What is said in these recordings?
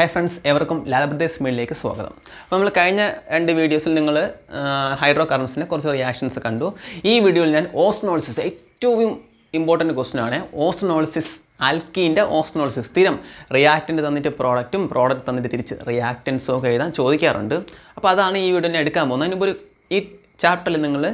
hi friends എവർക്കും ലാലബ്രദേസ് മീഡിലേക്ക് സ്വാഗതം അപ്പോൾ നമ്മൾ കഴിഞ്ഞ രണ്ട് വീഡിയോസിൽ നിങ്ങൾ ഹൈഡ്രോ കാർബൺസിനെ കുറച്ച് റിയാക്ഷൻസ് കണ്ടു ഈ വീഡിയോയിൽ ഞാൻ ഓസ്നോളിസിസ് ഏറ്റവും ഇമ്പോർട്ടൻറ്റ് ക്വസ്റ്റൻ ആണ് ഓസ്നോളിസിസ് ആൽക്കീൻ്റെ ഓസ്നോളിസിസ് സ്ഥിരം റിയാക്റ്റൻ്റ് തന്നിട്ട് പ്രോഡക്റ്റും പ്രോഡക്റ്റ് തന്നിട്ട് തിരിച്ച് റിയാക്റ്റൻസും ഒക്കെ എഴുതാൻ ചോദിക്കാറുണ്ട് അപ്പോൾ അതാണ് ഈ വീഡിയോ ഞാൻ എടുക്കാൻ പോകുന്നത് അതിനുമ്പോൾ ഈ ചാപ്റ്ററിൽ നിങ്ങൾ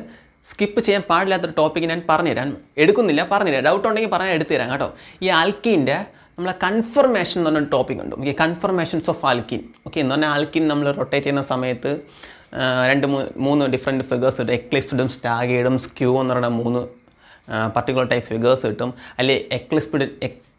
സ്കിപ്പ് ചെയ്യാൻ പാടില്ലാത്തൊരു ടോപ്പിക്ക് ഞാൻ പറഞ്ഞുതരാൻ എടുക്കുന്നില്ല പറഞ്ഞുതരാം ഡൗട്ട് ഉണ്ടെങ്കിൽ പറഞ്ഞാൽ എടുത്തു തരാം കേട്ടോ ഈ ആൽക്കീൻ്റെ നമ്മളെ കൺഫർമേഷൻ എന്ന് പറഞ്ഞ ടോപ്പിക് ഉണ്ട് okay confirmations of alkene okay എന്ന് പറഞ്ഞാൽ ആൽക്കിൻ നമ്മൾ റൊട്ടേറ്റ് ചെയ്യുന്ന സമയത്ത് രണ്ട് മൂന്ന് ഡിഫറെൻറ്റ് ഫിഗേഴ്സ് കിട്ടും എക്ലിസ്പിഡും സ്റ്റാഗേഡും സ്ക്യൂ എന്ന് പറയുന്ന മൂന്ന് പർട്ടിക്കുലർ ടൈപ്പ് ഫിഗേഴ്സ് കിട്ടും അല്ലെങ്കിൽ എക്ലിസ്പിഡ്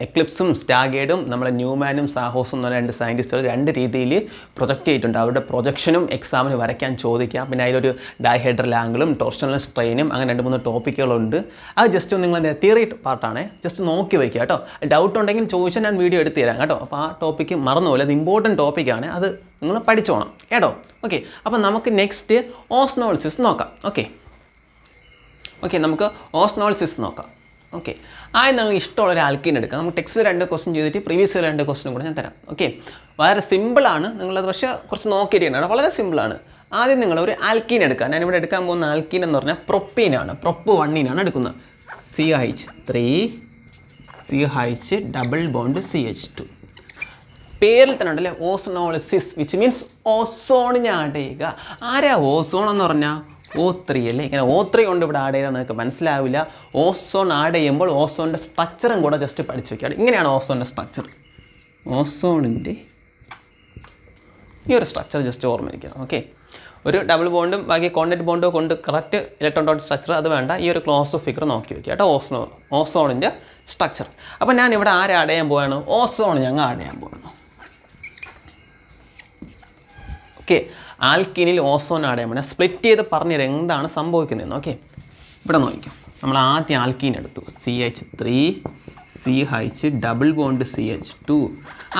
എക്ലിപ്സും സ്റ്റാഗേഡും നമ്മളെ ന്യൂമാനും സാഹോസും എന്ന് പറഞ്ഞ രണ്ട് സയൻറ്റിസ്റ്റുകൾ രണ്ട് രീതിയിൽ പ്രൊജക്റ്റ് ചെയ്തിട്ടുണ്ട് അവരുടെ പ്രൊജക്ഷനും എക്സാമിന് വരയ്ക്കാൻ ചോദിക്കാം പിന്നെ അതിലൊരു ഡയഹൈഡ്രൽ ആംഗിളും ടോർഷണൽ സ്ട്രെയിനും അങ്ങനെ രണ്ട് മൂന്ന് ടോപ്പിക്കുകളുണ്ട് അത് ജസ്റ്റ് ഒന്ന് നിങ്ങളെ തിയറി പാർട്ടാണ് ജസ്റ്റ് നോക്കി വയ്ക്കുക കേട്ടോ ഡൗട്ട് ഉണ്ടെങ്കിൽ ചോദിച്ചാൽ ഞാൻ വീഡിയോ എടുത്ത് തരാം കേട്ടോ അപ്പോൾ ആ ടോപ്പിക്ക് മറന്നുപോലെ അത് ഇമ്പോർട്ടൻറ്റ് ടോപ്പിക്കാണ് അത് നിങ്ങൾ പഠിച്ചോണം കേട്ടോ ഓക്കെ അപ്പോൾ നമുക്ക് നെക്സ്റ്റ് ഓസ്നോൾസിസ് നോക്കാം ഓക്കെ ഓക്കെ നമുക്ക് ഓസ്നോൾസിസ് നോക്കാം ഓക്കെ ആദ്യം നമുക്ക് ഇഷ്ടമുള്ള ഒരു ആൽക്കീൻ എടുക്കാം നമുക്ക് ടെക്സ്റ്റ് രണ്ട് ക്വസ്റ്റൻ ചെയ്തിട്ട് പ്രീവിയസ് ഇയർ രണ്ട് ക്വസ്റ്റനും കൂടെ ഞാൻ തരാം ഓക്കെ വളരെ സിമ്പിളാണ് നിങ്ങളത് പക്ഷേ കുറച്ച് നോക്കിയിട്ടാണ് വളരെ സിമ്പിളാണ് ആദ്യം നിങ്ങൾ ഒരു ആൽക്കീൻ എടുക്കുക ഞാൻ ഇവിടെ എടുക്കാൻ പോകുന്ന ആൽക്കീൻ എന്ന് പറഞ്ഞാൽ പ്രൊപ്പീനാണ് പ്രൊപ്പ് വണ്ണീനാണ് എടുക്കുന്നത് C H three C H double bond C H two പേരിൽ തന്നെ ഉണ്ടല്ലേ ഓസോണോളിസിസ് വിച്ച് മീൻസ് അടയുക ആരാ ഓസോൺ എന്ന് പറഞ്ഞാൽ ഓ ത്രീ അല്ലേ ഇങ്ങനെ ഓ ത്രീ കൊണ്ട് ഇവിടെ ആഡ് ചെയ്താൽ നിങ്ങൾക്ക് മനസ്സിലാവില്ല ഓസോൺ ആഡ് ചെയ്യുമ്പോൾ ഓസോണിൻ്റെ സ്ട്രക്ചറും കൂടെ ജസ്റ്റ് പഠിച്ചു വയ്ക്കുക ഇങ്ങനെയാണ് ഓസോണിൻ്റെ സ്ട്രക്ചർ ഓസോണിൻ്റെ ഈ ഒരു സ്ട്രക്ചർ ജസ്റ്റ് ഓർമ്മിരിക്കണം ഓക്കെ ഒരു ഡബിൾ ബോണ്ടും ബാക്കി കോണ്ടാക്ട് ബോണ്ടോ കൊണ്ട് കറക്റ്റ് ഇലക്ട്രോൺ ഡോട്ട് സ്ട്രക്ചർ അത് വേണ്ട ഈ ഒരു ക്ലോസ് ഫിഗർ നോക്കി വയ്ക്കുക കേട്ടോ ഓസോ ഓസോണിൻ്റെ സ്ട്രക്ചർ അപ്പോൾ ഞാൻ ഇവിടെ ആരെ ആഡ് ചെയ്യാൻ പോവാണ് ഓസോൺ ഞങ്ങൾ ആഡ് ചെയ്യാൻ പോവാണ് ഓക്കെ ആൽക്കീനിൽ ഓസോൺ ആടയമാണ് സ്പ്ലിറ്റ് ചെയ്ത് പറഞ്ഞത് എന്താണ് സംഭവിക്കുന്നതെന്ന് ഓക്കെ ഇവിടെ നോക്കിക്കും നമ്മൾ ആദ്യം ആൽക്കീൻ എടുത്തു C H three C H double bond C H two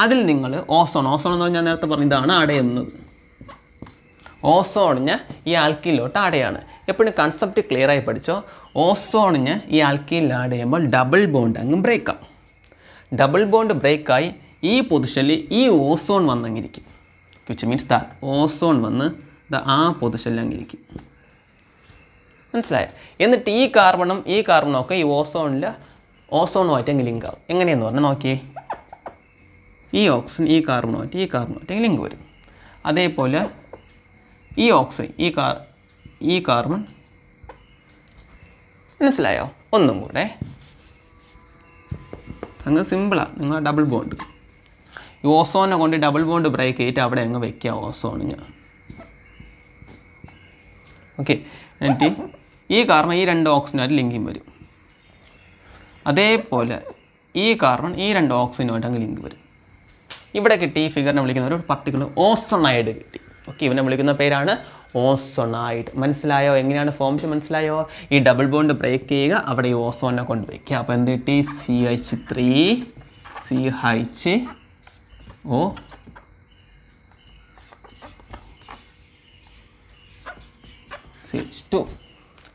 അതിൽ നിങ്ങൾ ഓസോൺ ഓസോൺ എന്ന് പറഞ്ഞാൽ നേരത്തെ പറഞ്ഞു ഇതാണ് അടയുന്നത് ഓസോണിഞ്ഞ് ഈ ആൽക്കീനിലോട്ട് അടയാണ് എപ്പോഴും കൺസെപ്റ്റ് ക്ലിയർ ആയി പഠിച്ചോ ഓസോണിഞ്ഞ് ഈ ആൽക്കീനിൽ ആഡ് ചെയ്യുമ്പോൾ ഡബിൾ ബോണ്ട് അങ്ങ് ബ്രേക്കാം ഡബിൾ ബോണ്ട് ബ്രേക്കായി ഈ പൊസിഷനിൽ ഈ ഓസോൺ വന്നങ്ങിരിക്കും വിച്ച് മീൻസ് ദ ഓസോൺ വന്ന് ദ ആ പൊതുശല്യം അംഗീകരിക്കും മനസ്സിലായോ എന്നിട്ട് ഈ കാർബണും ഈ കാർബണും ഒക്കെ ഈ ഓസോണിൽ ഓസോണുമായിട്ട് അങ്ങ് ലിങ്ക് ആവും എങ്ങനെയെന്ന് പറഞ്ഞാൽ നോക്കിയേ ഈ ഓക്സിജൻ ഈ കാർബണുമായിട്ട് ഈ കാർബണുമായിട്ട് അങ്ങ് ലിങ്ക് വരും അതേപോലെ ഈ ഓക്സിജൻ ഈ കാർ ഈ കാർബൺ മനസ്സിലായോ ഒന്നും കൂടെ അങ്ങ് സിമ്പിളാണ് നിങ്ങൾ ഡബിൾ ബോണ്ട് ഈ ഓസോനെ കൊണ്ട് ഡബിൾ ബോണ്ട് ബ്രേക്ക് ചെയ്തിട്ട് അവിടെ അങ്ങ് വെക്കുക ഓസോൺ ഞാൻ ഓക്കെ എന്നിട്ട് ഈ കാർബൺ ഈ രണ്ട് ഓക്സിജനായിട്ട് ലിങ്കും വരും അതേപോലെ ഈ കാർബൺ ഈ രണ്ട് ഓക്സിജനുമായിട്ട് അങ്ങ് ലിങ്ക് വരും ഇവിടെ കിട്ടി ഈ ഫിഗറിനെ വിളിക്കുന്ന ഒരു പർട്ടിക്കുലർ ഓസോണൈഡ് കിട്ടി ഓക്കെ ഇവനെ വിളിക്കുന്ന പേരാണ് ഓസോണൈഡ് മനസ്സിലായോ എങ്ങനെയാണ് ഫോംസ് മനസ്സിലായോ ഈ ഡബിൾ ബോണ്ട് ബ്രേക്ക് ചെയ്യുക അവിടെ ഈ ഓസോണിനെ കൊണ്ട് വയ്ക്കുക അപ്പോൾ എന്ത് കിട്ടി C H three C H O six two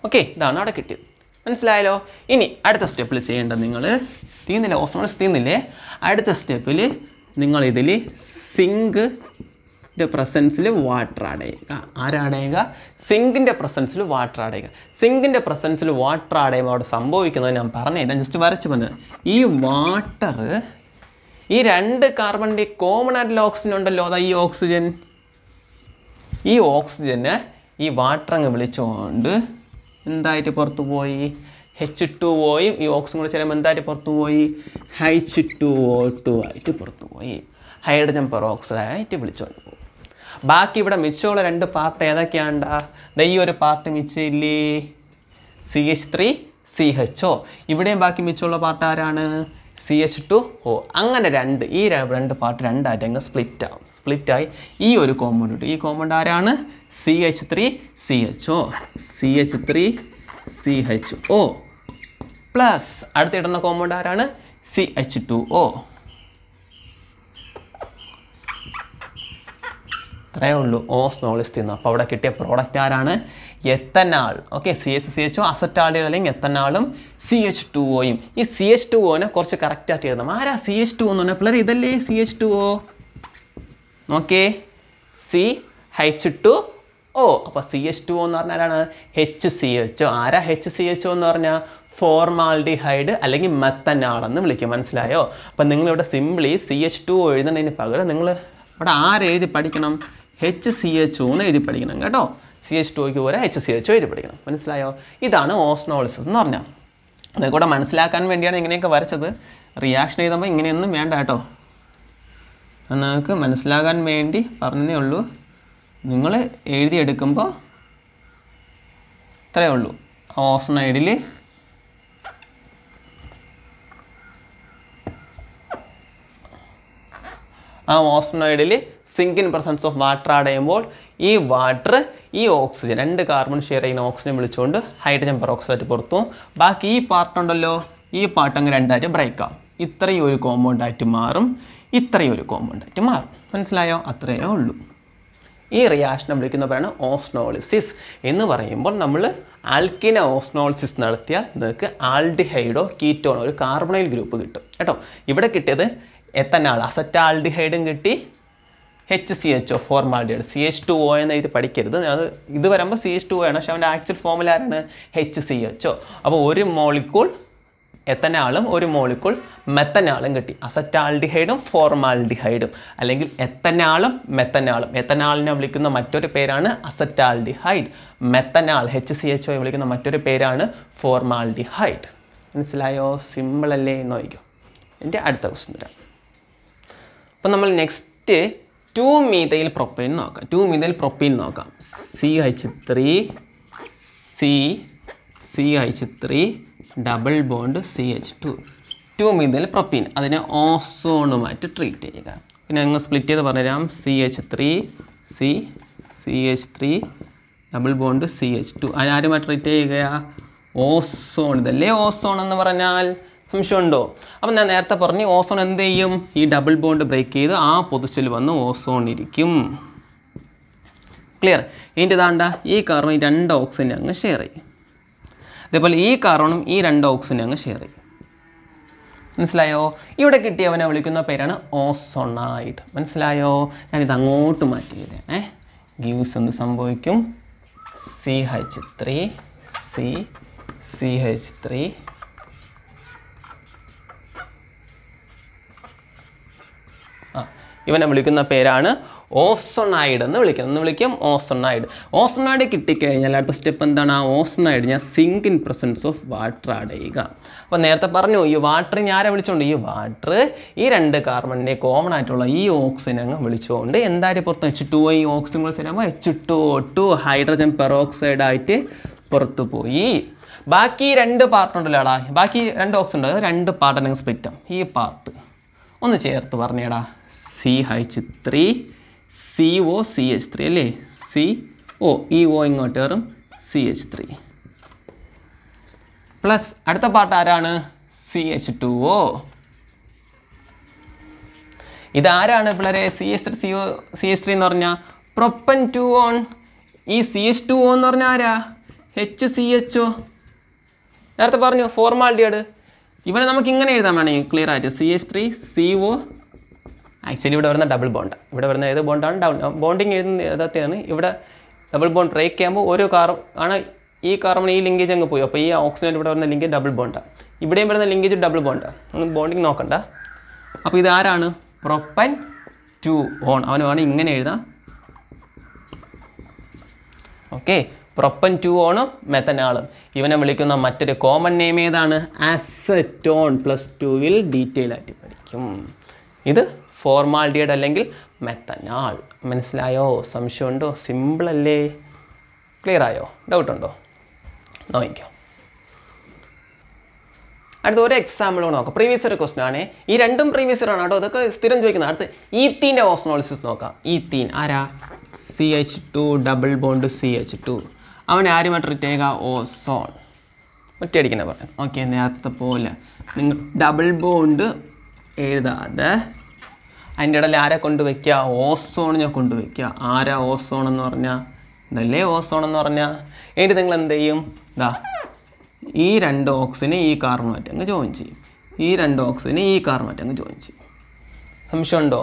okay ഇതാണ് അവിടെ കിട്ടിയത് മനസ്സിലായല്ലോ ഇനി അടുത്ത സ്റ്റെപ്പിൽ ചെയ്യേണ്ടത് നിങ്ങൾ തീന്നില്ല ഓസോണിസ് തീന്നില്ലേ അടുത്ത സ്റ്റെപ്പിൽ നിങ്ങൾ ഇതിൽ സിങ്ക് ൻ്റെ പ്രസൻസിൽ വാട്ടർ ആഡ് ചെയ്യുക ആരാഡ് സിങ്കിൻ്റെ പ്രസൻസിൽ വാട്ടർ ആഡ് ചെയ്യുക സിങ്കിൻ്റെ പ്രസൻസിൽ വാട്ടർ ആഡ് ചെയ്യുമ്പോൾ അവിടെ സംഭവിക്കുന്നത് ഞാൻ പറഞ്ഞുതരാം ജസ്റ്റ് വരച്ച് പറഞ്ഞത് ഈ വാട്ടർ ഈ രണ്ട് കാർബണിൻ്റെ കോമൺ ആയിട്ടുള്ള ഓക്സിജൻ ഉണ്ടല്ലോ അതാ ഈ ഓക്സിജൻ ഈ ഓക്സിജന് ഈ വാട്ടർ അങ്ങ് വിളിച്ചുകൊണ്ട് എന്തായിട്ട് പുറത്തു പോയി എച്ച് ടു ഓയും ഈ ഓക്സിജൻ കൂടെ ചേരുമ്പോൾ എന്തായിട്ട് പുറത്തു പോയി ഹൈച്ച് ടു ഓ ടു ആയിട്ട് പുറത്തു പോയി ഹൈഡ്രജൻ പെറോക്സൈഡായിട്ട് വിളിച്ചുകൊണ്ട് പോകും ബാക്കി ഇവിടെ മിച്ചമുള്ള രണ്ട് പാർട്ട് ഏതൊക്കെയാണ്ടാ ദ ഈ ഒരു പാർട്ട് മിച്ചില്ലേ C H three C H O ഇവിടെയും ബാക്കി മിച്ചമുള്ള പാർട്ട് ആരാണ് സി എച്ച് ടു ഓ അങ്ങനെ രണ്ട് ഈ രണ്ട് പാർട്ട് രണ്ടായിട്ട് അങ്ങ് സ്പ്ലിറ്റ് ആവും സ്പ്ലിറ്റായി ഈ ഒരു കോമ്പൗണ്ട് കിട്ടും ഈ കോമ്പൗണ്ട് ആരാണ് C H three C H O C H three C H O plus അടുത്ത് ഇടുന്ന കോമ്പൗണ്ട് ആരാണ് സി എച്ച് ടു ഒ ഇത്രയേ ഉള്ളൂ ഓസ് ഓസ്നോളിസ്റ്റിന്ന് അപ്പോൾ അവിടെ കിട്ടിയ പ്രോഡക്റ്റ് ആരാണ് ethanal okay C S C H O അസറ്റാളുകൾ അല്ലെങ്കിൽ എത്തനാളും സി എച്ച് ടു ഒയും ഈ സി എച്ച് ടു ഒനെ കുറച്ച് കറക്റ്റായിട്ട് എഴുതണം ആരാ സി എച്ച് ടു എന്ന് പറഞ്ഞാൽ പിള്ളേർ ഇതല്ലേ സി എച്ച് ടു ഒ നോക്കേ സി ഹൈച്ച് ടു ഓ അപ്പോൾ സി എച്ച് ടു എന്ന് പറഞ്ഞാൽ ആരാണ് എച്ച് സി എച്ച് ഒ ആരാ എച്ച് സി എച്ച് ഒ എന്ന് പറഞ്ഞാൽ ഫോർമാൽഡിഹൈഡ് അല്ലെങ്കിൽ മെത്തനാൾ എന്ന് വിളിക്കും മനസ്സിലായോ അപ്പം നിങ്ങളിവിടെ സിംപ്ലി സി എച്ച് ടു എഴുതുന്നതിന് പകരം നിങ്ങൾ അവിടെ ആരെഴുതി പഠിക്കണം എച്ച് സി എച്ച് എന്ന് എഴുതി പഠിക്കണം കേട്ടോ സി എച്ച് ടു പോലെ എച്ച് സി എച്ച് എഴുതി പഠിക്കണം മനസ്സിലായോ ഇതാണ് ഓസ്നോളിസിസ് എന്ന് പറഞ്ഞാൽ അതുകൂടെ മനസ്സിലാക്കാൻ വേണ്ടിയാണ് ഇങ്ങനെയൊക്കെ വരച്ചത് റിയാക്ഷൻ എഴുതുമ്പോൾ ഇങ്ങനെയൊന്നും വേണ്ട കേട്ടോ നിങ്ങൾക്ക് മനസ്സിലാകാൻ വേണ്ടി പറഞ്ഞതേ ഉള്ളൂ നിങ്ങൾ എഴുതിയെടുക്കുമ്പോൾ ഇത്രയേ ഉള്ളൂ ഓസനൈഡിൽ ആ ഓസ്നോയിഡിൽ zinc in presence of water add ചെയ്യുമ്പോൾ ഈ വാട്ടർ ഈ ഓക്സിജൻ രണ്ട് കാർബൺ ഷെയർ ചെയ്യുന്ന ഓക്സിജൻ വിളിച്ചുകൊണ്ട് ഹൈഡ്രജൻ പെറോക്സൈഡ് പുറത്തു ബാക്കി ഈ പാർട്ടുണ്ടല്ലോ ഈ പാർട്ട് അങ്ങ് രണ്ടായിട്ട് ബ്രേക്ക് ആവും ഇത്രയും ഒരു കോമ്പൗണ്ടായിട്ട് മാറും ഇത്രയും ഒരു കോമ്പൗണ്ടായിട്ട് മാറും മനസ്സിലായോ അത്രയേ ഉള്ളൂ ഈ റിയാക്ഷനെ വിളിക്കുന്നവരാണ് ഓസ്നോളിസിസ് എന്ന് പറയുമ്പോൾ നമ്മൾ ആൽക്കിന ഓസ്നോളിസിസ് നടത്തിയാൽ നിങ്ങൾക്ക് ആൾഡിഹൈഡോ കീറ്റോണോ ഒരു കാർബണൈൽ ഗ്രൂപ്പ് കിട്ടും കേട്ടോ ഇവിടെ കിട്ടിയത് എത്തനാൾ അസറ്റാൽഡിഹൈഡും കിട്ടി എച്ച് സി എച്ച് ഒ ഫോർമാലിറ്റിയുടെ സി എച്ച് ടു ഒ എന്ന് എഴുതി പഠിക്കരുത് അത് ഇത് വരുമ്പോൾ സി എച്ച് ടു ഒ ആണ് പക്ഷേ അവൻ്റെ ആക്ച്വൽ ഫോമുല ആരാണ് എച്ച് സി എച്ച് ഒ അപ്പോൾ ഒരു മോളിക്കൂൾ എത്തനാളും ഒരു മോളിക്കൂൾ മെത്തനാളും കിട്ടി അസറ്റാൾഡിഹൈഡും ഫോർമാൽഡിഹൈഡും അല്ലെങ്കിൽ എത്തനാളും മെത്തനാളും എത്തനാളിനെ വിളിക്കുന്ന മറ്റൊരു പേരാണ് acetaldehyde methanal H C H O വിളിക്കുന്ന മറ്റൊരു പേരാണ് ഫോർമാൽഡിഹൈഡ് മനസ്സിലായോ സിമ്പിളല്ലേ എന്ന് വയ്ക്കും എൻ്റെ അടുത്ത ക്വസ്റ്റൻ തരാം അപ്പം നമ്മൾ നെക്സ്റ്റ് ടു മീതയിൽ പ്രൊപ്പൈൻ നോക്കാം ടു മീതയിൽ പ്രൊപ്പൈൻ നോക്കാം C H three C C H three double bond C H two two methyl propene അതിനെ ഓസോണുമായിട്ട് ട്രീറ്റ് ചെയ്യുക പിന്നെ അങ്ങ് സ്പ്ലിറ്റ് ചെയ്ത് പറഞ്ഞുതരാം C H three C C H three double bond C H two അതിനാരുമായിട്ട് treat ചെയ്യുക ഓസോൺ ഇതല്ലേ ഓസോൺ എന്ന് പറഞ്ഞാൽ സംശയമുണ്ടോ അപ്പം ഞാൻ നേരത്തെ പറഞ്ഞു ഓസോൺ എന്ത് ചെയ്യും ഈ ഡബിൾ ബോണ്ട് ബ്രേക്ക് ചെയ്ത് ആ പൊതുച്ചിൽ വന്ന് ഓസോൺ ഇരിക്കും ക്ലിയർ ഇതിൻ്റെ ഇതാണ്ട ഈ കാർബൺ ഈ രണ്ട് ഓക്സിജൻ അങ്ങ് ഷെയർ ചെയ്യും അതേപോലെ ഈ കാർബണും ഈ രണ്ട് ഓക്സിജൻ അങ്ങ് ഷെയർ ചെയ്യും മനസ്സിലായോ ഇവിടെ കിട്ടിയവനെ വിളിക്കുന്ന പേരാണ് ഓസോണൈഡ് മനസ്സിലായോ ഞാനിത് അങ്ങോട്ട് മാറ്റി ഏ ഗ്യൂസ് എന്ത് സംഭവിക്കും C H three C C H three ഇവനെ വിളിക്കുന്ന പേരാണ് ഓസൊണൈഡ് എന്ന് വിളിക്കുന്നത് എന്ന് വിളിക്കാം ഓസൊണൈഡ് ഓസൊണൈഡ് കിട്ടിക്കഴിഞ്ഞാൽ അടുത്ത സ്റ്റെപ്പ് എന്താണ് ആ ഓസൊണൈഡ് ഞാൻ zinc in presence of water add ചെയ്യുക അപ്പോൾ നേരത്തെ പറഞ്ഞു ഈ വാട്ടർ ഞാരെ വിളിച്ചുകൊണ്ട് ഈ വാട്ടർ ഈ രണ്ട് കാർബണിൻ്റെ കോമൺ ആയിട്ടുള്ള ഈ ഓക്സിജൻ അങ്ങ് വിളിച്ചുകൊണ്ട് എന്തായാലും പുറത്ത് എച്ച് ടു ഈ ഓക്സിജൻ കൂടെ H two two hydrogen peroxide ആയിട്ട് പുറത്തു പോയി ബാക്കി രണ്ട് പാർട്ട് ഉണ്ടല്ലോടാ ബാക്കി രണ്ട് ഓക്സിജൻ ഉണ്ട് രണ്ട് പാർട്ട് അല്ലെങ്കിൽ സ്പിറ്റം ഈ പാർട്ട് ഒന്ന് ചേർത്ത് പറഞ്ഞേടാ C H three C O C H three അല്ലേ സി ഒ ഇ ഒ ഇങ്ങോട്ട് കയറും സി എച്ച് ത്രീ പ്ലസ് അടുത്ത പാർട്ട് ആരാണ് സി എച്ച് ടു ഒ ഇതാരാണ് പിള്ളേരെ C S three C O C S three എന്ന് പറഞ്ഞാൽ പ്രൊപ്പൻ ടു ഓൺ ഈ സി എച്ച് ടു ഒ എന്ന് പറഞ്ഞാൽ ആരാ എച്ച് സി എച്ച് ഒ നേരത്തെ പറഞ്ഞു ഫോർമാലിറ്റിയോട് ഇവിടെ നമുക്ക് ഇങ്ങനെ എഴുതാൻ വേണമെങ്കിൽ ക്ലിയർ ആയിട്ട് C H three C O actually ഇവിടെ വരുന്ന ഡബിൾ ബോണ്ട് ഇവിടെ വരുന്ന ഏത് ബോണ്ടാണ് ഡൗൺ ബോണ്ടിങ് എഴുതുന്ന ഇവിടെ ഡബിൾ ബോണ്ട് ബ്രേക്ക് ചെയ്യുമ്പോൾ ഓരോ കാറും ആണ് ഈ കാർബണ് ഈ ലിങ്കേജ് അങ്ങ് പോയി അപ്പോൾ ഈ ഓക്സിജൻ ഇവിടെ വരുന്ന ലിങ്കേജ് ഡബിൾ ബോണ്ടാണ് ഇവിടെയും വരുന്ന ലിങ്കേജ് ഡബിൾ ബോണ്ടാണ് ഒന്ന് ബോണ്ടിങ് നോക്കണ്ട അപ്പോൾ ഇതാരാണ് പ്രൊപ്പൻ ടു ഓൺ അവന് വേണം ഇങ്ങനെ എഴുതാം ഓക്കെ പ്രൊപ്പൻ ടു ഓണും മെത്തനാളും ഇവനെ വിളിക്കുന്ന മറ്റൊരു കോമൺ നെയിം ഏതാണ് ആസറ്റോൺ പ്ലസ് ടുവിൽ ഡീറ്റെയിൽ ആയിട്ട് പഠിക്കും ഇത് ഫോർമാലിറ്റിയുടെ അല്ലെങ്കിൽ മെത്തനാൾ മനസ്സിലായോ സംശയമുണ്ടോ സിമ്പിളല്ലേ ക്ലിയർ ആയോ ഡൗട്ടുണ്ടോ നോക്കിക്കോ അടുത്ത ഒരു എക്സാമ്പിൾ നോക്കാം പ്രീവിയസ് ഒരു ക്വസ്റ്റൻ ആണ് ഈ രണ്ടും പ്രീവിയസ് ആണ് കേട്ടോ അതൊക്കെ സ്ഥിരം ചോദിക്കുന്നത് അടുത്ത് ഈത്തീൻ്റെ ഓസ്മോളിസിസ് നോക്കാം ഈത്തീൻ ആരാ C H two double bond C H two അവൻ ആരുമായിട്ട് റിട്ടേക ഓസോൺ ഒറ്റയടിക്കണേ പറഞ്ഞു ഓക്കെ നേരത്തെ പോലെ നിങ്ങൾ ഡബിൾ ബോണ്ട് എഴുതാതെ അതിൻ്റെ ഇടയിൽ ആരെ കൊണ്ടുവയ്ക്കുക ഞാൻ കൊണ്ടുവയ്ക്കുക ആരാ ഓസോൺ എന്ന് പറഞ്ഞാൽ ഇതല്ലേ ഓസോൺ എന്ന് പറഞ്ഞാൽ എന്നിട്ട് നിങ്ങൾ എന്ത് ചെയ്യും ഇതാ ഈ രണ്ട് ഓക്സിനെ ഈ കാർബണേറ്റ് അങ്ങ് ജോയിൻ ചെയ്യും ഈ രണ്ട് ഓക്സിനെ ഈ കാർബണേറ്റ് അങ്ങ് ജോയിൻ ചെയ്യും സംശയമുണ്ടോ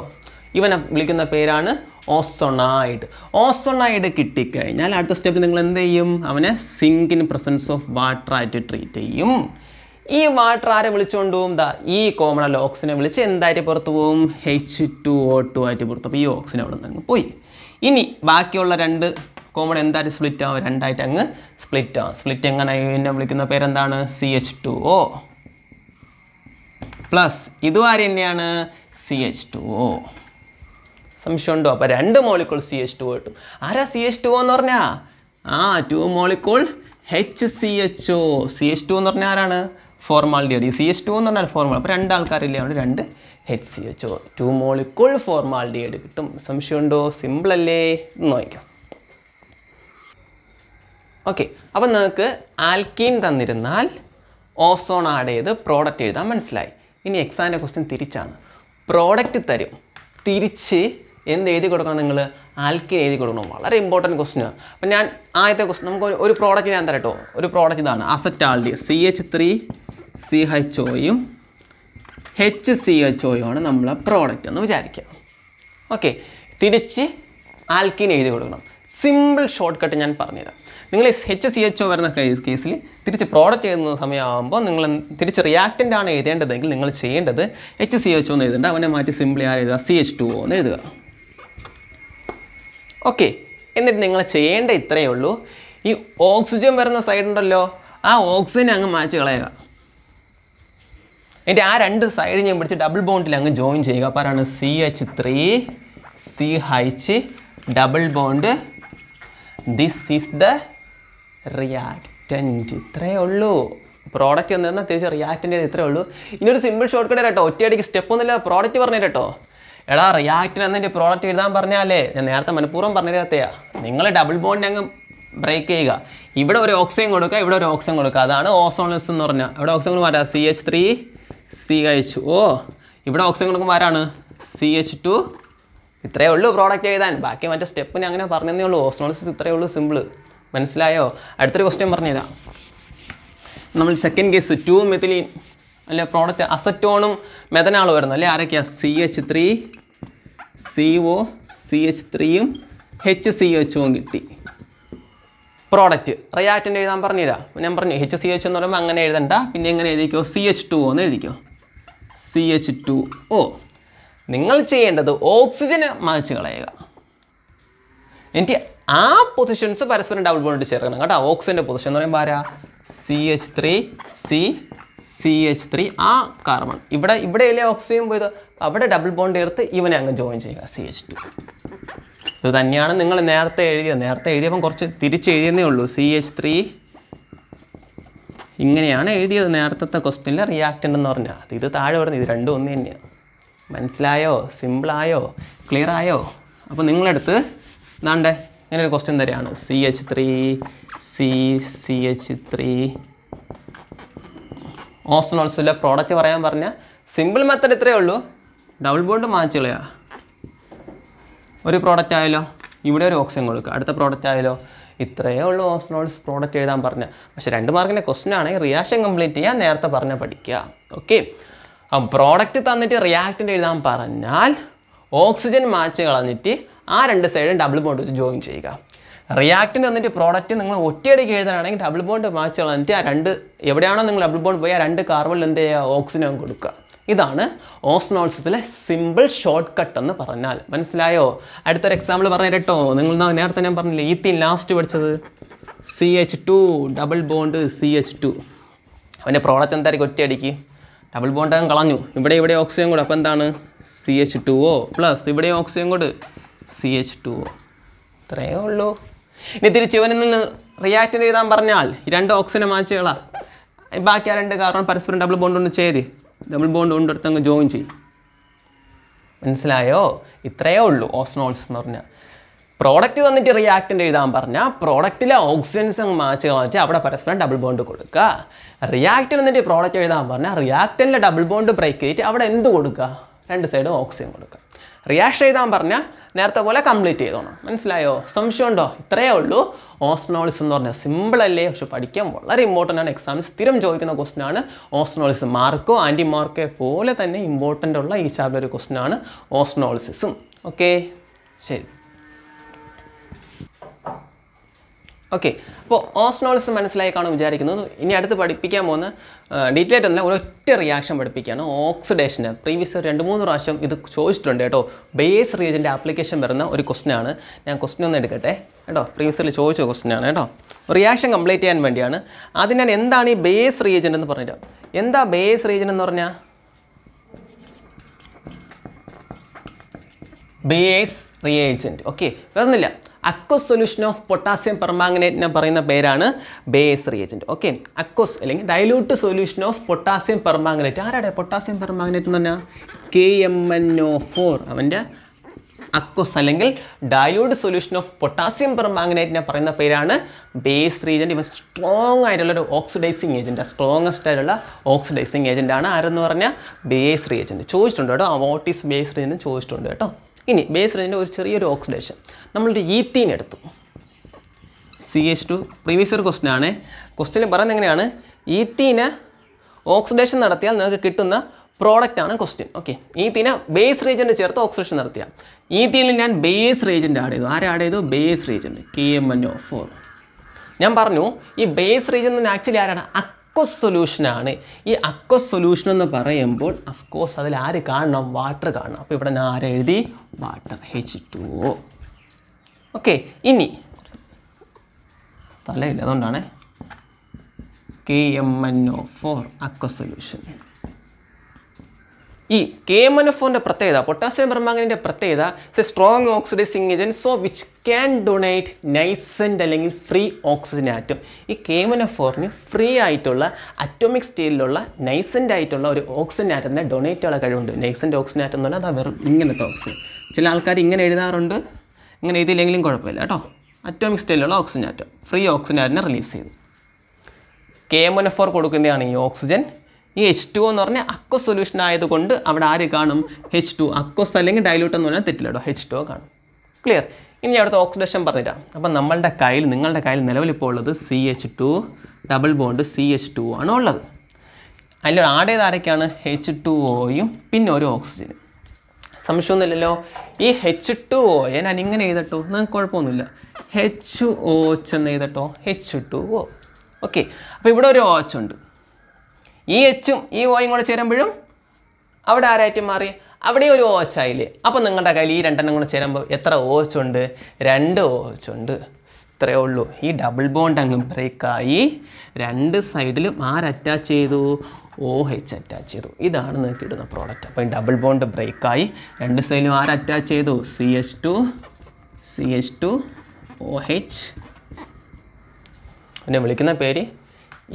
ഇവനെ വിളിക്കുന്ന പേരാണ് ഓസൊണായിട്ട് ഓസൊണായിട്ട് കിട്ടിക്കഴിഞ്ഞാൽ അടുത്ത സ്റ്റെപ്പിൽ നിങ്ങൾ എന്ത് ചെയ്യും അവനെ സിങ്കിൻ പ്രസൻസ് ഓഫ് വാട്ടർ ആയിട്ട് ട്രീറ്റ് ചെയ്യും ഈ വാട്ടർ ആരെ വിളിച്ചുകൊണ്ട് പോകും ദാ ഈ കോമൺ അല്ല ഓക്സിജനെ വിളിച്ച് എന്തായിട്ട് പുറത്തു പോകും എച്ച് ടു ഓ ടു ആയിട്ട് പുറത്തു അപ്പോൾ ഈ ഓക്സിജൻ അവിടെ നിന്ന് പോയി ഇനി ബാക്കിയുള്ള രണ്ട് കോമൺ എന്തായിട്ട് സ്പ്ലിറ്റ് ആവും രണ്ടായിട്ട് അങ്ങ് സ്പ്ലിറ്റ് ആവും സ്പ്ലിറ്റ് എങ്ങനെ എന്നെ വിളിക്കുന്ന പേരെന്താണ് C H two O plus ഇതും ആര് തന്നെയാണ് സി എച്ച് ടു ഒ സംശയമുണ്ടോ അപ്പോൾ രണ്ട് മോളിക്കോൾ സി എച്ച് ടു കിട്ടും ആരാ സി എച്ച് ടു എന്ന് പറഞ്ഞാൽ ആ two molecule H C H O C H two എന്ന് പറഞ്ഞാൽ ആരാണ് ഫോർമാലിറ്റി സി എച്ച് ടു എന്ന് പറഞ്ഞാൽ ഫോർമാൾ അപ്പോൾ രണ്ട് ആൾക്കാരില്ലേ അതുകൊണ്ട് രണ്ട് H C H O two molecule ആയിട്ട് കിട്ടും സംശയമുണ്ടോ സിമ്പിളല്ലേ നോക്കാം ഓക്കെ അപ്പം നിങ്ങൾക്ക് ആൽക്കീൻ തന്നിരുന്നാൽ ഓസോൺ ആഡ് ചെയ്ത് പ്രോഡക്റ്റ് എഴുതാൻ മനസ്സിലായി ഇനി എക്സാമിൻ്റെ ക്വസ്റ്റ്യൻ തിരിച്ചാണ് പ്രോഡക്റ്റ് തരും തിരിച്ച് എന്ത് എഴുതി കൊടുക്കണം നിങ്ങൾ ആൽക്കിൻ എഴുതി കൊടുക്കണം വളരെ ഇമ്പോർട്ടൻറ്റ് ക്വസ്റ്റിന് അപ്പം ഞാൻ ആദ്യത്തെ ക്വസ്റ്റ് നമുക്ക് ഒരു പ്രോഡക്റ്റ് ഞാൻ തരട്ടോ ഒരു പ്രോഡക്റ്റ് ഇതാണ് അസറ്റാൾഡി C H three C H ഒയും എച്ച് സി എച്ച് ആണ് നമ്മളെ പ്രോഡക്റ്റ് എന്ന് വിചാരിക്കുക ഓക്കെ തിരിച്ച് ആൽക്കിൻ എഴുതി കൊടുക്കണം സിമ്പിൾ ഷോർട്ട് കട്ട് ഞാൻ പറഞ്ഞുതരാം നിങ്ങൾ എച്ച് സി എച്ച് ഒ വരുന്ന കേസിൽ തിരിച്ച് പ്രോഡക്റ്റ് എഴുതുന്ന സമയമാകുമ്പോൾ നിങ്ങൾ തിരിച്ച് റിയാക്റ്റൻ്റ് ആണ് എഴുതേണ്ടതെങ്കിൽ നിങ്ങൾ ചെയ്യേണ്ടത് എച്ച് സി എച്ച് ഒന്ന് എന്ന് എഴുതേണ്ട അവനെ മാറ്റി സിമ്പിളി ആരെഴുതുക സി എച്ച് ടു ഒന്ന് എന്ന് എഴുതുക ഓക്കെ എന്നിട്ട് നിങ്ങൾ ചെയ്യേണ്ട ഇത്രയേ ഉള്ളൂ ഈ ഓക്സിജൻ വരുന്ന സൈഡ് ഉണ്ടല്ലോ ആ ഓക്സിജൻ അങ്ങ് മാച്ച് കളയുക എന്നിട്ട് ആ രണ്ട് സൈഡ് ഞാൻ പിടിച്ച് ഡബിൾ ബോണ്ടിൽ അങ്ങ് ജോയിൻ ചെയ്യുക അപ്പോൾ C H three C H double bond this is the reactant ഇത്രയേ ഉള്ളൂ പ്രോഡക്റ്റ് എന്ന് പറഞ്ഞാൽ തിരിച്ച് റിയാക്റ്റൻ്റേത് ഇത്രയേ ഉള്ളൂ ഇനിയൊരു സിമ്പിൾ ഷോർട്ട് കട്ട് കേട്ടോ ഒറ്റയടിക്ക് സ്റ്റെപ്പ് ഒന്നുമില്ല പ്രോഡക്റ്റ് പറഞ്ഞു എടാ റിയാക്റ്റിന് എന്നിട്ട് പ്രോഡക്റ്റ് എഴുതാൻ പറഞ്ഞാലേ ഞാൻ നേരത്തെ മനഃപൂർവ്വം പറഞ്ഞിരത്തെയാ നിങ്ങൾ ഡബിൾ ബോണ്ട് അങ്ങ് ബ്രേക്ക് ചെയ്യുക ഇവിടെ ഒരു ഓക്സിജൻ കൊടുക്കുക ഇവിടെ ഒരു ഓക്സിജൻ കൊടുക്കുക അതാണ് ഓസോൺലെസ് എന്ന് പറഞ്ഞാൽ ഇവിടെ ഓക്സിജൻ മാറ്റാം C H three C H O ഇവിടെ ഓക്സിജൻ കൊടുക്കുമ്പോൾ ആരാണ് സി എച്ച് ടു ഇത്രയേ ഉള്ളൂ പ്രോഡക്റ്റ് എഴുതാൻ ബാക്കി മറ്റേ ഞാൻ അങ്ങനെ പറഞ്ഞതേ ഉള്ളൂ ഓസോൺലെസ് ഇത്രയേ ഉള്ളൂ സിമ്പിൾ മനസ്സിലായോ അടുത്തൊരു ക്വസ്റ്റ്യൻ പറഞ്ഞുതരാം നമ്മൾ സെക്കൻഡ് കേസ് ടു മെത്തിലീൻ അല്ലെ പ്രോഡക്റ്റ് അസറ്റോണും മെതനാളും വരുന്നു അല്ലേ ആരൊക്കെയാണ് C H three C O C H ത്രീയും എച്ച് സി എച്ചും കിട്ടി പ്രോഡക്റ്റ് റിയാക്റ്റിൻ്റെ എഴുതാൻ പറഞ്ഞുതരാം ഞാൻ പറഞ്ഞു എച്ച് സി എച്ച് എന്ന് പറയുമ്പോൾ അങ്ങനെ എഴുതണ്ട പിന്നെ എങ്ങനെ എഴുതിക്കോ സി എച്ച് ടു എന്ന് എഴുതിക്കോ സി എച്ച് ടു ഓ നിങ്ങൾ ചെയ്യേണ്ടത് ഓക്സിജൻ മാച്ച് കളയുക എനിക്ക് ആ പൊസിഷൻസ് പരസ്പരം ഡബിൾ ബോണ്ട് ചേർക്കണം കേട്ടോ ഓക്സിജൻ്റെ പൊസിഷൻ എന്ന് പറയുമ്പോൾ ആരാ C H three C C H three ആ കാർബൺ ഇവിടെ ഇല്ലേ ഓക്സിജൻ പോയത് അവിടെ ഡബിൾ ബോണ്ട് എടുത്ത് ഇവനെ അങ്ങ് ജോയിൻ ചെയ്യുക സി എച്ച് ടു ഇത് തന്നെയാണ് നിങ്ങൾ നേരത്തെ എഴുതിയത് നേരത്തെ എഴുതിയപ്പം കുറച്ച് തിരിച്ചെഴുതിയെന്നേ ഉള്ളൂ സി എച്ച് ത്രീ ഇങ്ങനെയാണ് എഴുതിയത് നേരത്തെ ക്വസ്റ്റ്യനിൽ റിയാക്റ്റൻ്റ് എന്ന് പറഞ്ഞാൽ അത് ഇത് താഴെ വരുന്നത് ഇത് രണ്ടും ഒന്ന് തന്നെയാണ് മനസ്സിലായോ സിമ്പിളായോ ക്ലിയർ ആയോ അപ്പോൾ നിങ്ങളെടുത്ത് ഇതാണ്ടേ ഇങ്ങനെ ഒരു ക്വസ്റ്റ്യൻ തരികയാണ് C H three C C H three option ഓൾസിലെ പ്രോഡക്റ്റ് പറയാൻ പറഞ്ഞ സിമ്പിൾ മെത്തഡ് ഇത്രയേ ഉള്ളൂ ഡബിൾ ബോണ്ട് മാച്ച് കളയുക ഒരു പ്രോഡക്റ്റ് ആയാലോ ഇവിടെ ഒരു ഓപ്ഷൻ കൊടുക്കുക അടുത്ത പ്രോഡക്റ്റ് ആയാലോ ഇത്രയേ ഉള്ളൂ ഓപ്ഷനോൾസ് പ്രോഡക്റ്റ് എഴുതാൻ പറഞ്ഞ പക്ഷേ രണ്ട് മാർക്കിൻ്റെ ക്വസ്റ്റൻ ആണെങ്കിൽ റിയാക്ഷൻ കംപ്ലീറ്റ് ചെയ്യാൻ നേരത്തെ പറഞ്ഞ പഠിക്കുക ഓക്കെ ആ പ്രോഡക്റ്റ് തന്നിട്ട് റിയാക്ടൻ എഴുതാൻ പറഞ്ഞാൽ ഓക്സിജൻ മാച്ച് കളഞ്ഞിട്ട് ആ രണ്ട് സൈഡും ഡബിൾ ബോണ്ട് വെച്ച് ജോയിൻ ചെയ്യുക റിയാക്റ്റിന് വന്നിട്ട് പ്രോഡക്റ്റ് നിങ്ങൾ ഒറ്റയടിക്ക് എഴുതാനാണെങ്കിൽ ഡബിൾ ബോണ്ട് മാച്ച് കളഞ്ഞിട്ട് ആ രണ്ട് എവിടെയാണോ നിങ്ങൾ ഡബിൾ ബോണ്ട് പോയി ആ രണ്ട് കാർബണിൽ എന്ത് ചെയ്യുക ഓക്സിജൻ കൊടുക്കുക ഇതാണ് ഓസ്നോൾസിലെ സിമ്പിൾ ഷോർട്ട് കട്ട് എന്ന് പറഞ്ഞാൽ മനസ്സിലായോ അടുത്തൊരു എക്സാമ്പിൾ പറഞ്ഞു കേട്ടോ നിങ്ങൾ നേരത്തെ ഞാൻ ഈ തീൻ ലാസ്റ്റ് പഠിച്ചത് C H two double bond C H two അവൻ്റെ പ്രോഡക്റ്റ് എന്തായിരിക്കും ഒറ്റയടിക്ക് ഡബിൾ ബോണ്ട് അങ്ങ് കളഞ്ഞു ഇവിടെ ഇവിടെ ഓക്സിജൻ കൂടെ അപ്പോൾ എന്താണ് C H two O plus ഇവിടെ ഓക്സിജൻ കൂടെ സി എച്ച് ടു ഒ ഇത്രയേ ഉള്ളൂ ഇനി തിരിച്ച് ഇവനിൽ നിന്ന് റിയാക്റ്റൻ്റ് എഴുതാൻ പറഞ്ഞാൽ രണ്ട് ഓക്സിജൻ മാച്ചുകളാണ് ബാക്കി ആ രണ്ട് കാരണം പരസ്പരം ഡബിൾ ബോണ്ട് കൊണ്ട് ചേര് ഡബിൾ ബോണ്ട് കൊണ്ട് അങ്ങ് ജോയിൻ ചെയ്യും മനസ്സിലായോ ഇത്രയേ ഉള്ളൂ ഓസ്നോൾസ് എന്ന് പറഞ്ഞാൽ പ്രോഡക്റ്റ് തന്നിട്ട് റിയാക്റ്റിൻ്റെ എഴുതാൻ പറഞ്ഞാൽ പ്രോഡക്റ്റിലെ ഓക്സിജൻസ് അങ്ങ് മാച്ചുകൾ വെച്ചാൽ അവിടെ പരസ്പരം ഡബിൾ ബോണ്ട് കൊടുക്കുക റിയാക്റ്റ് എന്നിട്ട് പ്രോഡക്റ്റ് എഴുതാൻ പറഞ്ഞാൽ റിയാക്റ്റിൻ്റെ ഡബിൾ ബോണ്ട് ബ്രേക്ക് ചെയ്തിട്ട് അവിടെ എന്ത് കൊടുക്കുക രണ്ട് സൈഡും ഓക്സിജൻ കൊടുക്കുക റിയാക്ഷൻ എഴുതാൻ പറഞ്ഞാൽ നേരത്തെ പോലെ കംപ്ലീറ്റ് ചെയ്തോണം മനസ്സിലായോ സംശയം ഉണ്ടോ ഇത്രയേ ഉള്ളൂ ഓസ്നോളിസം എന്ന് പറഞ്ഞാൽ സിമ്പിൾ അല്ലേ പക്ഷെ പഠിക്കാൻ വളരെ ഇമ്പോർട്ടൻ്റ് ആണ് എക്സാമിൽ സ്ഥിരം ചോദിക്കുന്ന ക്വസ്റ്റൻ ആണ് ഓസ്നോളിസം മാർക്കോ ആൻറ്റി മാർക്കോ പോലെ തന്നെ ഇമ്പോർട്ടൻ്റ് ഉള്ള ഈ ചാപ്റ്റർ ഒരു ക്വസ്റ്റൻ ആണ് ഓസ്നോളിസിസും ഓക്കെ ശരി ഓക്കെ അപ്പോൾ ഓസ്നോളിസം മനസ്സിലായി കാണും വിചാരിക്കുന്നത് ഇനി അടുത്ത് പഠിപ്പിക്കാൻ പോകുന്ന ഡീറ്റെയിൽ തന്നെ ഒരൊറ്റ റിയാക്ഷൻ പഠിപ്പിക്കുകയാണ് ഓക്സിഡേഷന് പ്രീവിയസ് രണ്ട് മൂന്ന് പ്രാവശ്യം ഇത് ചോദിച്ചിട്ടുണ്ട് കേട്ടോ ബേസ് റിയേജൻ്റെ ആപ്ലിക്കേഷൻ വരുന്ന ഒരു ക്വസ്റ്റനാണ് ആണ് ഞാൻ ക്വസ്റ്റൻ ഒന്ന് എടുക്കട്ടെ കേട്ടോ പ്രീവിയസ്ലി ചോദിച്ച ക്വസ്റ്റനാണ് ആണ് കേട്ടോ റിയാക്ഷൻ കംപ്ലീറ്റ് ചെയ്യാൻ വേണ്ടിയാണ് ആദ്യം ഞാൻ എന്താണ് ഈ ബേസ് റിയേജൻ്റ് എന്ന് പറഞ്ഞിട്ട് എന്താ ബേസ് റിയേജൻ എന്ന് പറഞ്ഞാൽ ബേസ് റിയേജൻറ്റ് ഓക്കെ വരുന്നില്ല അക്കോസ് സൊല്യൂഷൻ ഓഫ് പൊട്ടാസ്യം എന്ന് പറയുന്ന പേരാണ് ബേസ് റിയേജൻറ്റ് ഓക്കെ അക്കോസ് അല്ലെങ്കിൽ dilute solution of potassium permanganate ആരാടെ പൊട്ടാസ്യം പെർമാംഗനേറ്റ് എന്ന് പറഞ്ഞാൽ K M N O four അവൻ്റെ അക്കോസ് അല്ലെങ്കിൽ ഡയലൂഡ് സൊല്യൂഷൻ ഓഫ് പൊട്ടാസ്യം പെർമാംഗനേറ്റിനെ പറയുന്ന പേരാണ് ബേസ് റീജൻറ്റ് ഇവ സ്ട്രോങ് ആയിട്ടുള്ള ഒരു ഓക്സിഡൈസിങ് ഏജൻറ്റ് സ്ട്രോങ്ങസ്റ്റ് ആയിട്ടുള്ള ഓക്സിഡൈസിങ് ഏജൻറ്റാണ് ആരെന്ന് പറഞ്ഞാൽ ബേസ് റീജൻറ്റ് ചോദിച്ചിട്ടുണ്ട് കേട്ടോ വാട്ട് ഈസ് ബേസ് റീജൻ ചോദിച്ചിട്ടുണ്ട് കേട്ടോ ഇനി ബേസ് റേഞ്ചിൻ്റെ ഒരു ചെറിയൊരു ഓക്സിഡേഷൻ നമ്മളൊരു ഈത്തീൻ എടുത്തു സി എച്ച് ടു പ്രീവിയസ് ഒരു ക്വസ്റ്റ്യൻ ആണ് ക്വസ്റ്റ്യൻ പറയുന്നത് എങ്ങനെയാണ് ഈത്തീനെ e ഓക്സിഡേഷൻ നടത്തിയാൽ നിങ്ങൾക്ക് കിട്ടുന്ന പ്രോഡക്റ്റ് ആണ് ക്വസ്റ്റ്യൻ ഓക്കെ ഈത്തീനെ ബേസ് റേജൻറ്റ് ചേർത്ത് ഓക്സിഡേഷൻ നടത്തിയ ഈത്തീനിൽ ഞാൻ ബേസ് റേജൻറ്റ് ആഡ് ചെയ്തു ആരെ ആഡ് ചെയ്തു Baeyer's reagent K M N O four ഞാൻ പറഞ്ഞു ഈ ബേസ് റേജൻ ആക്ച്വലി ആരാണ് അക്വസ് സൊല്യൂഷനാണ് ഈ അക്വസ് സൊല്യൂഷൻ എന്ന് പറയുമ്പോൾ അഫ്കോഴ്സ് അതിൽ ആര് കാണണം വാട്ടർ കാണണം അപ്പോൾ ഇവിടെ ഞാൻ ആരെഴുതി വാട്ടർ ഹെച്ച് ടു ഓക്കെ ഇനി സ്ഥലമില്ല അതുകൊണ്ടാണ് K M N O four aqueous solution ഈ കെ എം എൻ എഫ് ഒൻ്റെ പ്രത്യേകത പൊട്ടാസ്യം പെർമാംഗനിൻ്റെ പ്രത്യേകത it's a strong oxidising agent so which can donate nascent അല്ലെങ്കിൽ ഫ്രീ ഓക്സിജൻ ആറ്റം ഈ K M N F free ആയിട്ടുള്ള അറ്റോമിക് സ്റ്റീലിലുള്ള nascent ആയിട്ടുള്ള ഒരു ഓക്സിജൻ ആറ്റത്തിനെ ഡൊണേറ്റ് ചെയ്യാൻ കഴിവുണ്ട് നൈസൻ്റ് ഓക്സിജൻ ആറ്റം എന്ന് പറഞ്ഞാൽ അത് വെറും ഇങ്ങനത്തെ ഓക്സിജൻ ചില ആൾക്കാർ ഇങ്ങനെ എഴുതാറുണ്ട് ഇങ്ങനെ എഴുതിയില്ലെങ്കിലും കുഴപ്പമില്ല കേട്ടോ അറ്റോമിക് സ്റ്റൈലിലുള്ള ഓക്സിജൻ ആറ്റം ഫ്രീ ഓക്സിജൻ ആറ്റിനെ റിലീസ് ചെയ്തു കെ എം എൻ എഫ് കൊടുക്കുന്നതാണ് ഈ ഓക്സിജൻ ഈ എച്ച് ടു എന്ന് പറഞ്ഞാൽ അക്വ സൊല്യൂഷൻ ആയതുകൊണ്ട് അവിടെ ആര് കാണും എച്ച് ടു അക്വസ് അല്ലെങ്കിൽ ഡൈലൂട്ട് എന്ന് പറഞ്ഞാൽ തെറ്റില്ല കേട്ടോ എച്ച് ടു കാണും ക്ലിയർ ഇനി അടുത്ത ഓക്സിഡേഷൻ പറഞ്ഞിട്ടാ അപ്പം നമ്മളുടെ കയ്യിൽ നിങ്ങളുടെ കയ്യിൽ നിലവിലിപ്പോൾ ഉള്ളത് C H two double bond C H two ആണ് ഉള്ളത് അതിൽ ആടേത് ആരൊക്കെയാണ് എച്ച് ടു ഒയും പിന്നെ ഒരു ഓക്സിജനും സംശയമൊന്നുമില്ലല്ലോ ഈ എച്ച് ടു ഒ ഞാൻ ഇങ്ങനെ എഴുതട്ടോ നിങ്ങൾക്ക് കുഴപ്പമൊന്നുമില്ല എച്ച് ഒ എന്ന് എഴുതട്ടോ എച്ച് ടു ഒ ഓക്കെ അപ്പോൾ ഇവിടെ ഒരു ഓച്ച് ഉണ്ട് ഈ എച്ചും ഈ ഓയും കൂടെ ചേരുമ്പോഴും അവിടെ ആരായിട്ട് മാറി അവിടെ ഒരു ഓച്ചായില്ലേ അപ്പോൾ നിങ്ങളുടെ കയ്യിൽ ഈ രണ്ടെണ്ണം കൂടെ ചേരുമ്പോൾ എത്ര ഓച്ചുണ്ട് രണ്ട് ഓച്ചുണ്ട് ഇത്രയേ ഉള്ളൂ ഈ ഡബിൾ ബോണ്ട് അങ്ങ് ബ്രേക്കായി രണ്ട് സൈഡിലും ആര് അറ്റാച്ച് ചെയ്തു ഓ എച്ച് അറ്റാച്ച് ചെയ്തു ഇതാണ് നിങ്ങൾക്ക് ഇടുന്ന പ്രോഡക്റ്റ് അപ്പോൾ ഈ ഡബിൾ ബോണ്ട് ബ്രേക്കായി രണ്ട് സൈഡിലും ആര് അറ്റാച്ച് ചെയ്തു C H two C H two O H പിന്നെ വിളിക്കുന്ന പേര്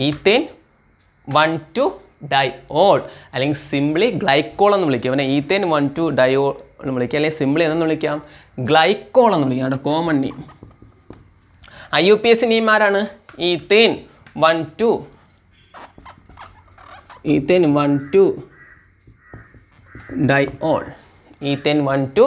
ഈത്തേൻ വൺ ടു ഡയോഡ് അല്ലെങ്കിൽ സിംപ്ലി ഗ്ലൈക്കോൾ എന്ന് വിളിക്കുക പിന്നെ ഈത്തേൻ വൺ ടു ഡയോ എന്ന് വിളിക്കുക അല്ലെങ്കിൽ സിംപ്ലി എന്നു വിളിക്കാം ഗ്ലൈക്കോൾ എന്ന് വിളിക്കാം common name I U P S name ആരാണ് ethane one two ethane one two diol ethane one two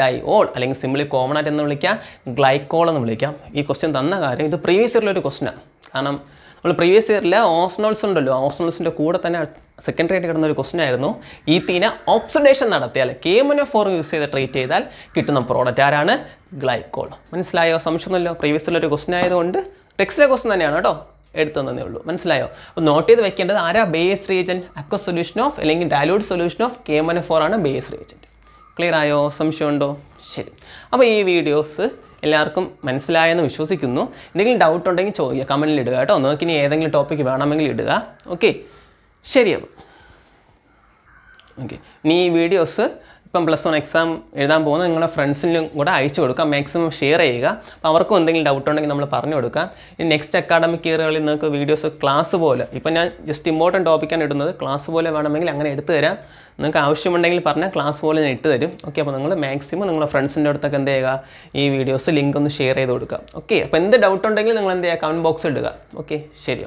diol അല്ലെങ്കിൽ സിംപ്ലി കോമൺ ആയിട്ട് എന്ന് വിളിക്കാം ഗ്ലൈക്കോൾ എന്ന് വിളിക്കാം ഈ ക്വസ്റ്റ്യൻ തന്ന കാര്യം ഇത് പ്രീവിയസ് ഇയറിലൊരു ക്വസ്റ്റ്യനാണ് കാരണം നമ്മൾ പ്രീവിയസ് ഇയറിൽ ഓസ്നോൾസ് ഉണ്ടല്ലോ ഓസ്നോൾസിൻ്റെ കൂടെ തന്നെ സെക്കൻഡറി ആയിട്ട് കിടന്ന ഒരു ക്വസ്റ്റൻ ആയിരുന്നു ഈ തീന ഓക്സിഡേഷൻ നടത്തിയാൽ കേമനോ ഫോർ യൂസ് ചെയ്ത് ട്രീറ്റ് ചെയ്താൽ കിട്ടുന്ന പ്രോഡക്റ്റ് ആരാണ് ഗ്ലൈക്കോൾ മനസ്സിലായോ സംശയമൊന്നുമല്ലോ പ്രീവിയസ് ഇയറിൽ ഒരു ക്വസ്റ്റൻ ആയതുകൊണ്ട് ടെക്സ്റ്റിലെ ക്വസ്റ്റൻ തന്നെയാണ് കേട്ടോ എടുത്തു തന്നേ ഉള്ളൂ മനസ്സിലായോ അപ്പോൾ നോട്ട് ചെയ്ത് വെക്കേണ്ടത് ആരാ base reagent aqua solution of അല്ലെങ്കിൽ ഡയലൂട്ട് സൊല്യൂഷൻ ഓഫ് കേമന ഫോർ ആണ് ബേസ് റീജൻറ്റ് ക്ലിയർ ആയോ സംശയമുണ്ടോ ശരി അപ്പോൾ ഈ വീഡിയോസ് എല്ലാവർക്കും മനസ്സിലായെന്ന് വിശ്വസിക്കുന്നു എന്തെങ്കിലും ഡൗട്ട് ഉണ്ടെങ്കിൽ ചോദിക്കുക കമൻറ്റിൽ ഇടുക കേട്ടോ ഇനി ഏതെങ്കിലും ടോപ്പിക്ക് വേണമെങ്കിൽ ഇടുക ഓക്കെ ശരിയാവും ഓക്കെ നീ ഈ വീഡിയോസ് ഇപ്പം പ്ലസ് വൺ എക്സാം എഴുതാൻ പോകുന്ന നിങ്ങളുടെ ഫ്രണ്ട്സിനും കൂടെ അയച്ചു കൊടുക്കുക മാക്സിമം ഷെയർ ചെയ്യുക അപ്പോൾ അവർക്കും എന്തെങ്കിലും ഡൗട്ട് ഉണ്ടെങ്കിൽ നമ്മൾ പറഞ്ഞു കൊടുക്കുക ഇനി നെക്സ്റ്റ് അക്കാഡമിക് ഇയറുകളിൽ നിങ്ങൾക്ക് വീഡിയോസ് ക്ലാസ് പോലെ ഇപ്പം ഞാൻ ജസ്റ്റ് ഇമ്പോർട്ടൻറ്റ് ടോപ്പിക്കാണ് ഇടുന്നത് ക്ലാസ് പോലെ വേണമെങ്കിൽ അങ്ങനെ എടുത്തു തരാം നിങ്ങൾക്ക് ആവശ്യമുണ്ടെങ്കിൽ പറഞ്ഞാൽ ക്ലാസ് പോലെ ഞാൻ ഇട്ട് തരും ഓക്കെ അപ്പോൾ നിങ്ങൾ മാക്സിമം നിങ്ങളുടെ ഫ്രണ്ട്സിൻ്റെ അടുത്തൊക്കെ എന്ത് ചെയ്യുക ഈ വീഡിയോസ് ലിങ്ക് ഒന്ന് ഷെയർ ചെയ്ത് കൊടുക്കുക ഓക്കെ അപ്പോൾ എന്ത് ഡൗട്ട് ഉണ്ടെങ്കിൽ നിങ്ങൾ എന്ത് ചെയ്യുക കമൻറ്റ് ബോക്സ് ഇടുക ഓക്കെ ശരി